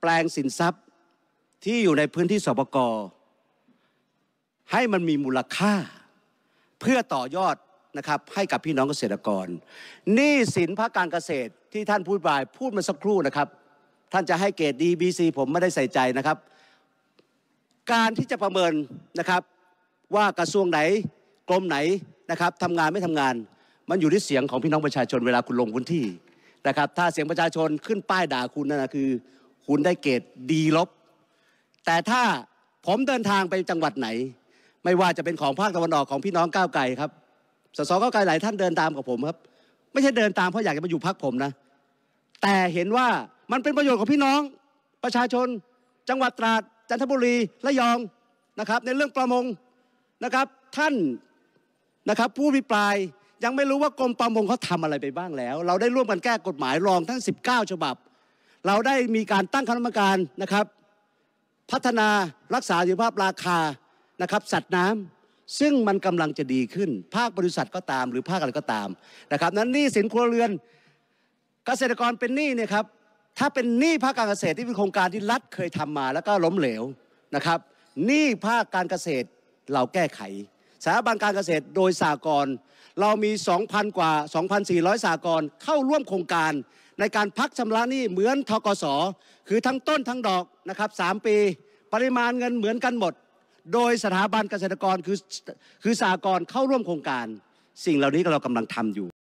แปลงสินทรัพย์ที่อยู่ในพื้นที่สปกรให้มันมีมูลค่า เพื่อต่อยอดนะครับให้กับพี่น้องเกษตรกรหนี้สินภาคการเกษตรที่ท่านพูดบายพูดมาสักครู่นะครับท่านจะให้เกรดดีบีซีผมไม่ได้ใส่ใจนะครับ การที่จะประเมินนะครับว่ากระทรวงไหนกรมไหนนะครับทำงานไม่ทำงาน มันอยู่ที่เสียงของพี่น้องประชาชนเวลาคุณลงพื้นที่นะครับถ้าเสียงประชาชนขึ้นป้ายด่าคุณนั่นนะคือคุณได้เกรดดีลบ แต่ถ้าผมเดินทางไปจังหวัดไหน ไม่ว่าจะเป็นของภาคตะวันออกของพี่น้องก้าวไกลครับสสก้าวไกลหลายท่านเดินตามกับผมครับ ไม่ใช่เดินตามเพราะอยากจะมาอยู่พักผมนะแต่เห็นว่ามันเป็นประโยชน์ของพี่น้อง ประชาชน จังหวัดตราดจันทบุรีระยองนะครับ ในเรื่องประมงนะครับ ท่านนะครับผู้วิปรายยังไม่รู้ว่ากรมประมงเขาทำอะไรไปบ้างแล้ว เราได้ร่วมกันแก้กฎหมายรองทั้ง 19ฉบับเราได้มีการตั้งคณะกรรมการนะครับ พัฒนารักษาสุขภาพราคานะครับสัตว์น้ำ ซึ่งมันกำลังจะดีขึ้น ภาคบริษัทก็ตาม หรือภาคอะไรก็ตามนะครับนั้นหนี้สินครัวเรือนเกษตรกรเป็นหนี้เนี่ยครับถ้าเป็นหนี้ภาคการเกษตรที่เป็นโครงการที่รัฐเคยทำมา แล้วก็ล้มเหลวนะครับหนี้ภาคการเกษตรเราแก้ไขสถาบันการเกษตรโดยสากลเรามี 2,000 กว่า 2,400 สากลเข้าร่วมโครงการ ในการพักชำระหนี้เหมือนทกศคือทั้งต้นทั้งดอกนะครับ 3 ปี ปริมาณเงินเหมือนกันหมด โดยสถาบันเกษตรกรคือคือสากลเข้าร่วมโครงการ สิ่งเหล่านี้เรากำลังทำอยู่